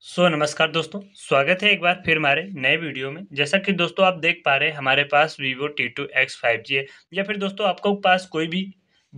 सो so, नमस्कार दोस्तों स्वागत है एक बार फिर हमारे नए वीडियो में जैसा कि दोस्तों आप देख पा रहे हैं हमारे पास Vivo T two X five G है या फिर दोस्तों आपको पास कोई भी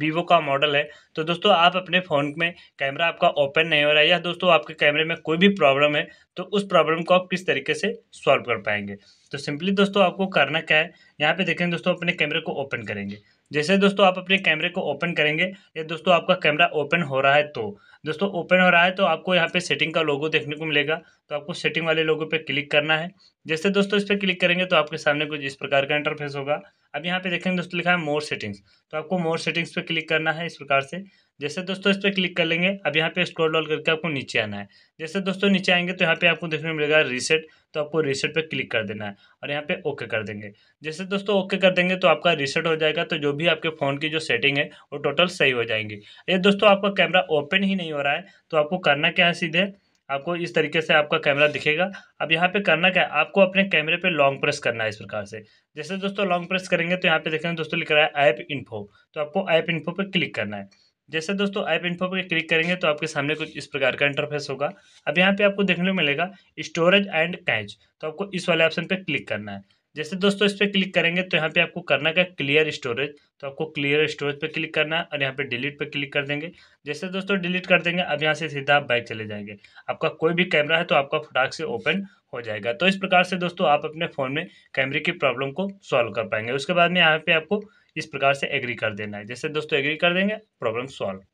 वीवो का मॉडल है तो दोस्तों आप अपने फ़ोन में कैमरा आपका ओपन नहीं हो रहा है या दोस्तों आपके कैमरे में कोई भी प्रॉब्लम है तो उस प्रॉब्लम को आप किस तरीके से सॉल्व कर पाएंगे तो सिंपली दोस्तों आपको करना क्या है यहाँ पे देखें दोस्तों अपने कैमरे को ओपन करेंगे जैसे दोस्तों आप अपने कैमरे को ओपन करेंगे या दोस्तों आपका कैमरा ओपन हो रहा है तो दोस्तों ओपन हो रहा है तो आपको यहाँ पे सेटिंग का लोगो देखने को मिलेगा तो आपको सेटिंग वाले लोगो पे क्लिक करना है जैसे दोस्तों इस पर क्लिक करेंगे तो आपके सामने कुछ इस प्रकार का इंटरफेस होगा अब यहाँ पे देखेंगे दोस्तों लिखा है मोर सेटिंग्स तो आपको मोर सेटिंग्स पे क्लिक करना है इस प्रकार से जैसे दोस्तों इस पर क्लिक कर लेंगे अब यहाँ पे स्क्रॉल डॉल करके आपको नीचे आना है जैसे दोस्तों नीचे आएंगे तो यहाँ पे आपको देखने मिलेगा रीसेट तो आपको रीसेट पे क्लिक कर देना है और यहाँ पे ओके कर देंगे जैसे दोस्तों ओके कर देंगे तो आपका रीसेट हो जाएगा तो जो भी आपके फ़ोन की जो सेटिंग है वो टोटल सही हो जाएंगी ये दोस्तों आपका कैमरा ओपन ही नहीं हो रहा है तो आपको करना क्या है सीधे आपको इस तरीके से आपका कैमरा दिखेगा अब यहाँ पे करना क्या है आपको अपने कैमरे पे लॉन्ग प्रेस करना है इस प्रकार से जैसे दोस्तों लॉन्ग प्रेस करेंगे तो यहाँ पे देखेंगे दोस्तों लिख रहा है ऐप इन्फो तो आपको ऐप इन्फो पे क्लिक करना है जैसे दोस्तों ऐप इन्फो पर क्लिक करेंगे तो आपके सामने कुछ इस प्रकार का इंटरफेस होगा अब यहाँ पे आपको देखने को मिलेगा स्टोरेज एंड कैच तो आपको इस वाले ऑप्शन पर क्लिक करना है जैसे दोस्तों इस पर क्लिक करेंगे तो यहाँ पे आपको करना क्या क्लियर स्टोरेज तो आपको क्लियर स्टोरेज पे क्लिक करना है और यहाँ पे डिलीट पे क्लिक कर देंगे जैसे दोस्तों डिलीट कर देंगे अब यहाँ से सीधा आप बैक चले जाएंगे आपका कोई भी कैमरा है तो आपका फटाक से ओपन हो जाएगा तो इस प्रकार से दोस्तों आप अपने फ़ोन में कैमरे की प्रॉब्लम को सॉल्व कर पाएंगे उसके बाद में यहाँ पे आपको इस प्रकार से एग्री कर देना है जैसे दोस्तों एग्री कर देंगे प्रॉब्लम सॉल्व